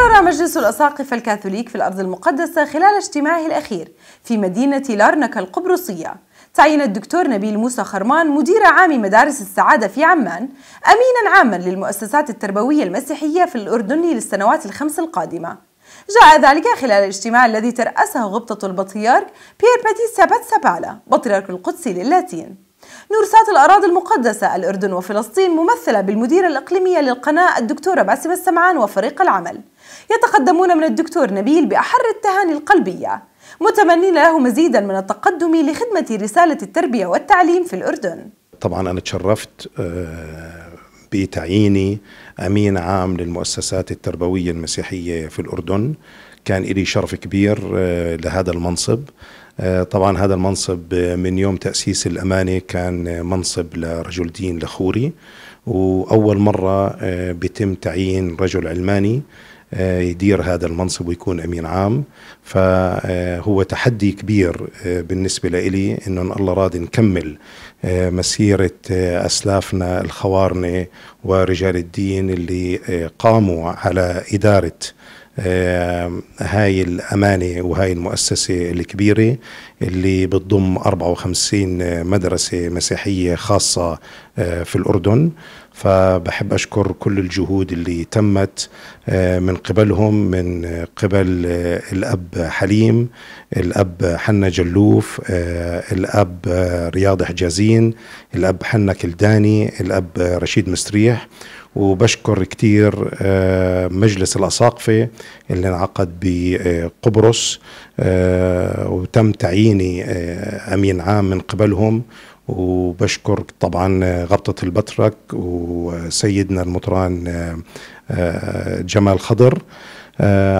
قرر مجلس الأساقفة الكاثوليك في الأرض المقدسة خلال اجتماعه الأخير في مدينة لارنكا القبرصية تعيين الدكتور نبيل موسى خرمان مدير عام مدارس السعادة في عمان أمينا عاما للمؤسسات التربوية المسيحية في الأردن للسنوات الخمس القادمة جاء ذلك خلال الاجتماع الذي ترأسه غبطة البطريرك بيير باتي سابات سابالا بطريرك القدس للاتين نورسات الأراضي المقدسة الأردن وفلسطين ممثلة بالمديرة الإقليمية للقناة الدكتورة باسم السمعان وفريق العمل يتقدمون من الدكتور نبيل بأحر التهاني القلبية متمنين له مزيدا من التقدم لخدمة رسالة التربية والتعليم في الأردن طبعا أنا تشرفت آه، بتعييني أمين عام للمؤسسات التربوية المسيحية في الأردن كان إلي شرف كبير آه، لهذا المنصب آه، طبعا هذا المنصب من يوم تأسيس الأمانة كان منصب لرجل دين لخوري وأول مرة بتم تعيين رجل علماني آه، يدير هذا المنصب ويكون امين عام فهو تحدي كبير آه، بالنسبه لي انه إن الله راضي نكمل آه، مسيره اسلافنا الخوارنه ورجال الدين اللي قاموا على اداره آه، هاي الأمانة وهاي المؤسسة الكبيرة اللي بتضم 54 مدرسة مسيحية خاصة آه، في الأردن فبحب أشكر كل الجهود اللي تمت آه، من قبلهم من قبل الأب حليم الأب حنا جلوف الأب رياض حجازين الأب حنا كلداني الأب رشيد مستريح وبشكر كتير آه، مجلس الأساقفة اللي انعقد بقبرص آه، وتم تعييني آه، أمين عام من قبلهم وبشكر طبعا غبطة البترك وسيدنا المطران جمال خضر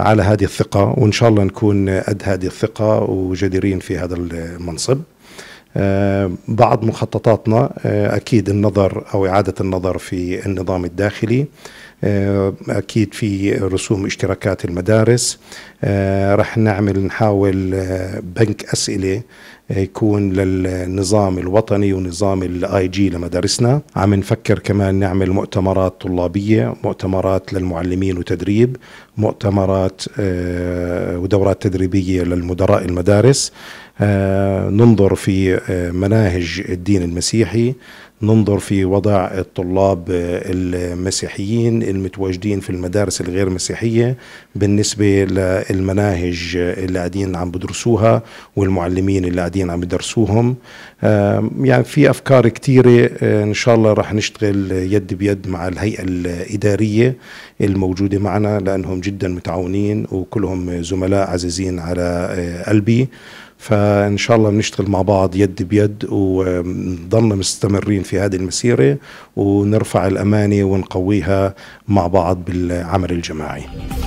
على هذه الثقة وإن شاء الله نكون قد هذه الثقة وجديرين في هذا المنصب آه، بعض مخططاتنا آه، اكيد النظر او اعاده النظر في النظام الداخلي آه، اكيد في رسوم اشتراكات المدارس رح نعمل نحاول بنك اسئله يكون للنظام الوطني ونظام الاي جي لمدارسنا عم نفكر كمان نعمل مؤتمرات طلابيه مؤتمرات للمعلمين وتدريب مؤتمرات آه، ودورات تدريبية للمدراء المدارس آه، ننظر في آه، مناهج الدين المسيحي ننظر في وضع الطلاب المسيحيين المتواجدين في المدارس الغير مسيحية بالنسبة للمناهج اللي قاعدين عم بدرسوها والمعلمين اللي قاعدين عم يدرسوهم يعني في أفكار كثيره إن شاء الله رح نشتغل يد بيد مع الهيئة الإدارية الموجودة معنا لأنهم جدا متعاونين وكلهم زملاء عزيزين على آه، قلبي فان شاء الله بنشتغل مع بعض يد بيد ونضلنا مستمرين في هذه المسيره ونرفع الامانه ونقويها مع بعض بالعمل الجماعي